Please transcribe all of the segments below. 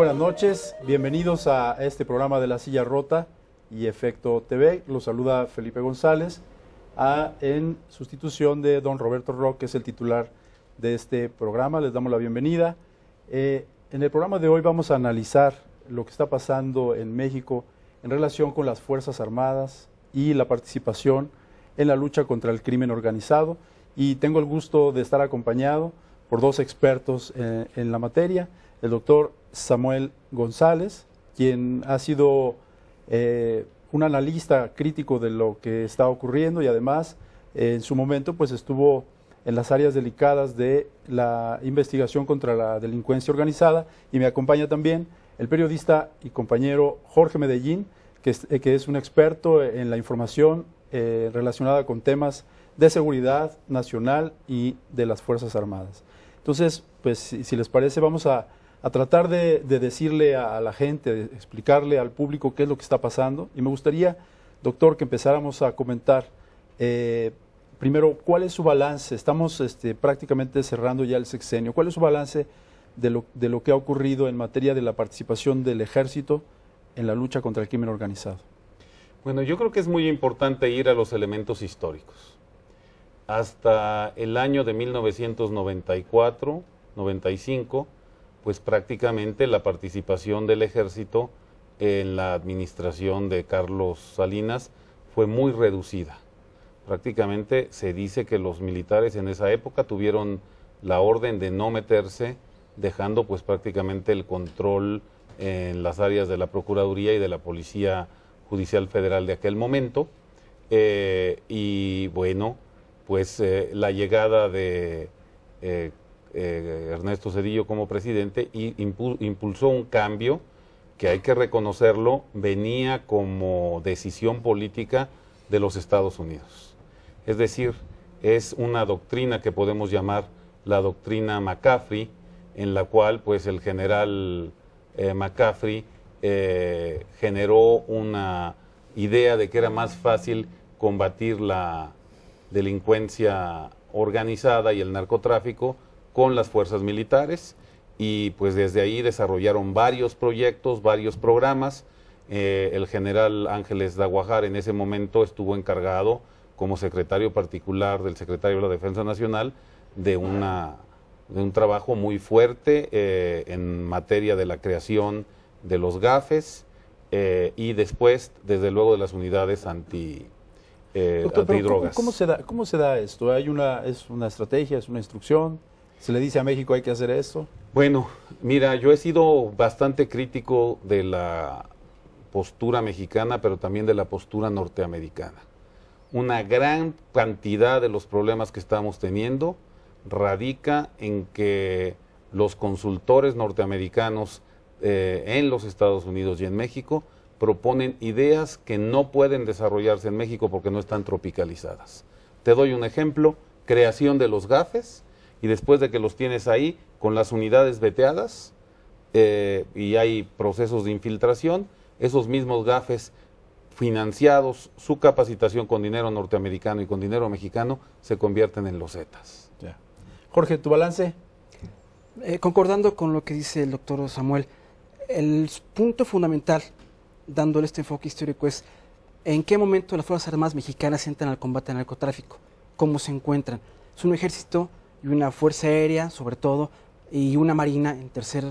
buenas noches, bienvenidos a este programa de La Silla Rota y Efecto TV. Los saluda Felipe González en sustitución de don Roberto Roque, que es el titular de este programa. Les damos la bienvenida. Eh, en el programa de hoy vamos a analizar lo que está pasando en México en relación con las Fuerzas Armadas y la participación en la lucha contra el crimen organizado. Y tengo el gusto de estar acompañado por dos expertos eh, en la materia, el doctor Samuel González, quien ha sido eh, un analista crítico de lo que está ocurriendo y además eh, en su momento pues estuvo en las áreas delicadas de la investigación contra la delincuencia organizada y me acompaña también el periodista y compañero Jorge Medellín, que es, un experto en la información eh, relacionada con temas de seguridad nacional y de las Fuerzas Armadas. Entonces, pues si les parece, vamos a a tratar de, decirle a, la gente, de explicarle al público qué es lo que está pasando. Y me gustaría, doctor, que empezáramos a comentar, eh, primero, ¿cuál es su balance? Estamos este, prácticamente cerrando ya el sexenio. ¿Cuál es su balance de lo, de lo que ha ocurrido en materia de la participación del ejército en la lucha contra el crimen organizado? Bueno, yo creo que es muy importante ir a los elementos históricos. Hasta el año de 1994, 95, pues prácticamente la participación del ejército en la administración de Carlos Salinas fue muy reducida. Prácticamente se dice que los militares en esa época tuvieron la orden de no meterse, dejando pues prácticamente el control en las áreas de la Procuraduría y de la Policía Judicial Federal de aquel momento. Eh, y bueno, pues eh, la llegada de eh, eh, Ernesto Cedillo como presidente impulsó un cambio que hay que reconocerlo, venía como decisión política de los Estados Unidos. Es decir, es una doctrina que podemos llamar la doctrina McCaffrey, en la cual pues el general eh, McCaffrey eh, generó una idea de que era más fácil combatir la delincuencia organizada y el narcotráfico con las fuerzas militares y pues desde ahí desarrollaron varios proyectos, varios programas. Eh, el general Ángeles Daguajar en ese momento estuvo encargado como secretario particular del secretario de la Defensa Nacional de, una, de un trabajo muy fuerte eh, en materia de la creación de los GAFES eh, y después, desde luego, de las unidades anti, antidrogas. ¿cómo, se da, esto? ¿Hay una, ¿Es una estrategia, es una instrucción? ¿Se le dice a México hay que hacer eso? Bueno, mira, yo he sido bastante crítico de la postura mexicana, pero también de la postura norteamericana. Una gran cantidad de los problemas que estamos teniendo radica en que los consultores norteamericanos eh, en los Estados Unidos y en México proponen ideas que no pueden desarrollarse en México porque no están tropicalizadas. Te doy un ejemplo, creación de los GAFES, y después de que los tienes ahí con las unidades veteadas eh, y hay procesos de infiltración, esos mismos gafes financiados, su capacitación con dinero norteamericano y con dinero mexicano se convierten en los Zetas. Jorge, ¿tu balance? Eh, concordando con lo que dice el doctor Samuel, el punto fundamental, dándole este enfoque histórico, es en qué momento las Fuerzas Armadas mexicanas entran al combate al narcotráfico, cómo se encuentran. Es un ejército y una fuerza aérea, sobre todo, y una marina en tercer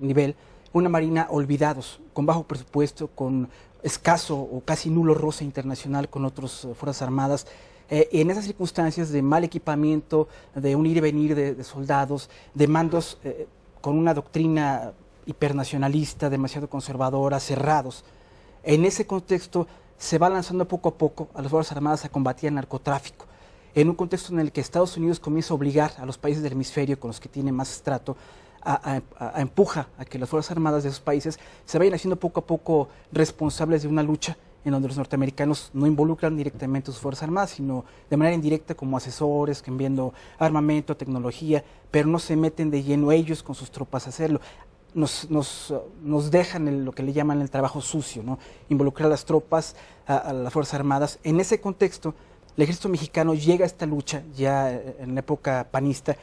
nivel, una marina olvidados, con bajo presupuesto, con escaso o casi nulo roce internacional con otras eh, Fuerzas Armadas. Eh, en esas circunstancias de mal equipamiento, de un ir y venir de, soldados, de mandos eh, con una doctrina hipernacionalista, demasiado conservadora, cerrados. En ese contexto se va lanzando poco a poco a las Fuerzas Armadas a combatir el narcotráfico en un contexto en el que Estados Unidos comienza a obligar a los países del hemisferio con los que tiene más estrato, a, empuja a que las Fuerzas Armadas de esos países se vayan haciendo poco a poco responsables de una lucha en donde los norteamericanos no involucran directamente a sus Fuerzas Armadas, sino de manera indirecta como asesores, que enviando armamento, tecnología, pero no se meten de lleno ellos con sus tropas a hacerlo. Nos, nos, nos dejan lo que le llaman el trabajo sucio, ¿no? involucrar a las tropas, a las Fuerzas Armadas. En ese contexto, el ejército mexicano llega a esta lucha ya eh, en la época panista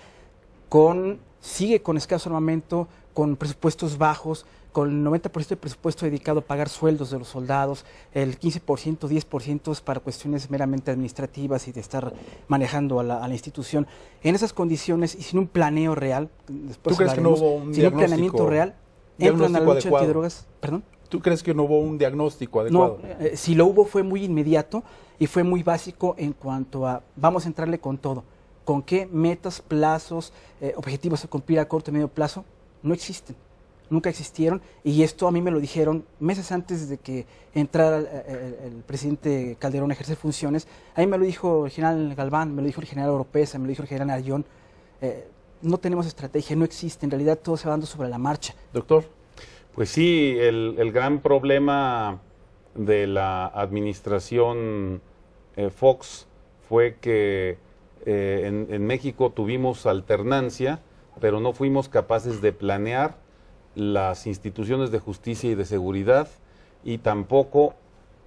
con sigue con escaso armamento, con presupuestos bajos, con el 90% del presupuesto dedicado a pagar sueldos de los soldados, el 15%, 10% es para cuestiones meramente administrativas y de estar manejando a la, institución. En esas condiciones y sin un planeo real, ¿Tú crees que no hubo un sin planeamiento real, entran ¿Tú crees que no hubo un diagnóstico adecuado? Eh, si lo hubo fue muy inmediato y fue muy básico en cuanto a vamos a entrarle con todo. ¿Con qué metas, plazos, eh, objetivos a cumplir a corto y medio plazo? No existen, nunca existieron y esto a mí me lo dijeron meses antes de que entrara eh, eh, el, presidente Calderón a ejercer funciones. A mí me lo dijo el general Galván, me lo dijo el general Oropesa, me lo dijo el general Arrión no tenemos estrategia, no existe, en realidad todo se va dando sobre la marcha. Doctor. Pues sí, el gran problema de la administración eh, Fox fue que eh, en, en, México tuvimos alternancia, pero no fuimos capaces de planear las instituciones de justicia y de seguridad y tampoco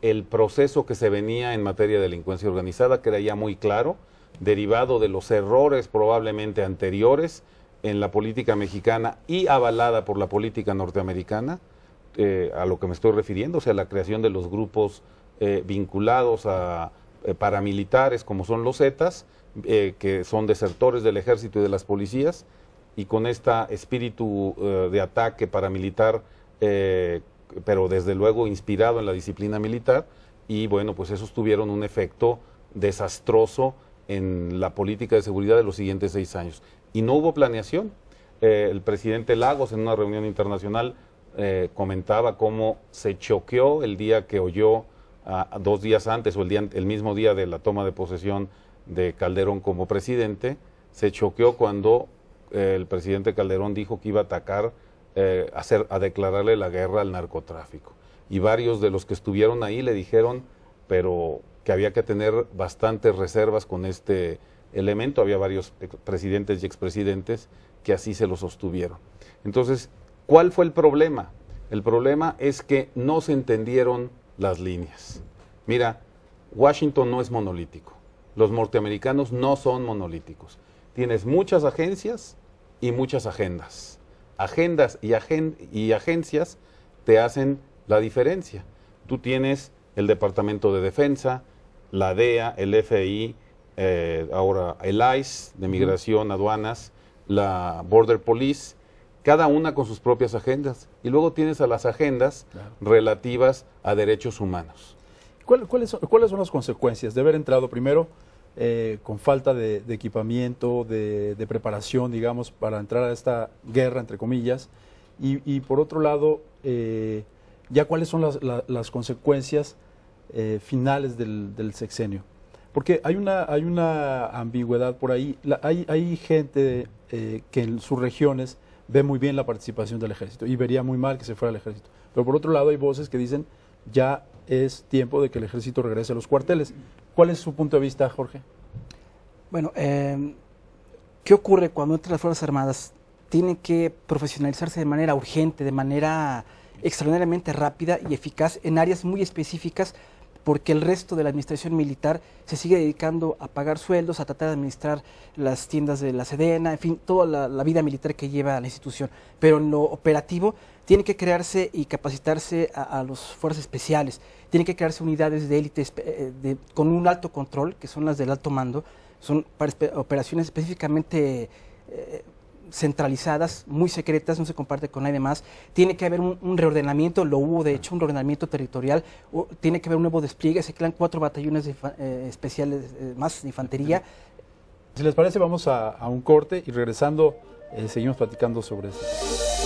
el proceso que se venía en materia de delincuencia organizada, que era ya muy claro, derivado de los errores probablemente anteriores en la política mexicana y avalada por la política norteamericana, eh, a lo que me estoy refiriendo, o sea, la creación de los grupos eh, vinculados a eh, paramilitares como son los Zetas, que son desertores del ejército y de las policías, y con este espíritu de ataque paramilitar, pero desde luego inspirado en la disciplina militar, y bueno, pues esos tuvieron un efecto desastroso en la política de seguridad de los siguientes seis años. Y no hubo planeación. el presidente Lagos en una reunión internacional eh, comentaba cómo se choqueó el día que oyó ah, dos días antes o el, día, el mismo día de la toma de posesión de Calderón como presidente, se choqueó cuando eh, el presidente Calderón dijo que iba a atacar, a, eh, hacer, a declararle la guerra al narcotráfico. Y varios de los que estuvieron ahí le dijeron, pero que había que tener bastantes reservas con este elemento. Había varios presidentes y expresidentes que así se lo sostuvieron. Entonces, ¿Cuál fue el problema? El problema es que no se entendieron las líneas. Mira, Washington no es monolítico. Los norteamericanos no son monolíticos. Tienes muchas agencias y muchas agendas. Agendas y, y agencias te hacen la diferencia. Tú tienes el Departamento de Defensa, la DEA, el FI, eh, ahora el ICE de Migración, Aduanas, la Border Police cada una con sus propias agendas. Y luego tienes a las agendas relativas a derechos humanos. cuáles, son, las consecuencias de haber entrado primero eh, con falta de, equipamiento, de, preparación, digamos, para entrar a esta guerra, entre comillas? Y, por otro lado, eh, ya cuáles son las, consecuencias eh, finales del, sexenio. Porque hay una, hay una ambigüedad por ahí. hay, hay, gente que en sus regiones ve muy bien la participación del ejército y vería muy mal que se fuera el ejército. Pero por otro lado hay voces que dicen ya es tiempo de que el ejército regrese a los cuarteles. ¿Cuál es su punto de vista, Jorge? Bueno, em, ¿qué ocurre cuando otras Fuerzas Armadas? Tienen que profesionalizarse de manera urgente, de manera extraordinariamente rápida y eficaz en áreas muy específicas porque el resto de la administración militar se sigue dedicando a pagar sueldos, a tratar de administrar las tiendas de la Sedena, en fin, toda la, vida militar que lleva la institución. Pero en lo operativo tiene que crearse y capacitarse a, las fuerzas especiales, Tiene que crearse unidades de élite eh, con un alto control, que son las del alto mando, son para operaciones específicamente... Eh, centralizadas, muy secretas, no se comparte con nadie más. Tiene que haber un, reordenamiento, lo hubo de hecho, un reordenamiento territorial, tiene que haber un nuevo despliegue, se crean cuatro batallones eh, especiales eh, más de infantería. Si les parece, vamos a, un corte y regresando eh, seguimos platicando sobre eso.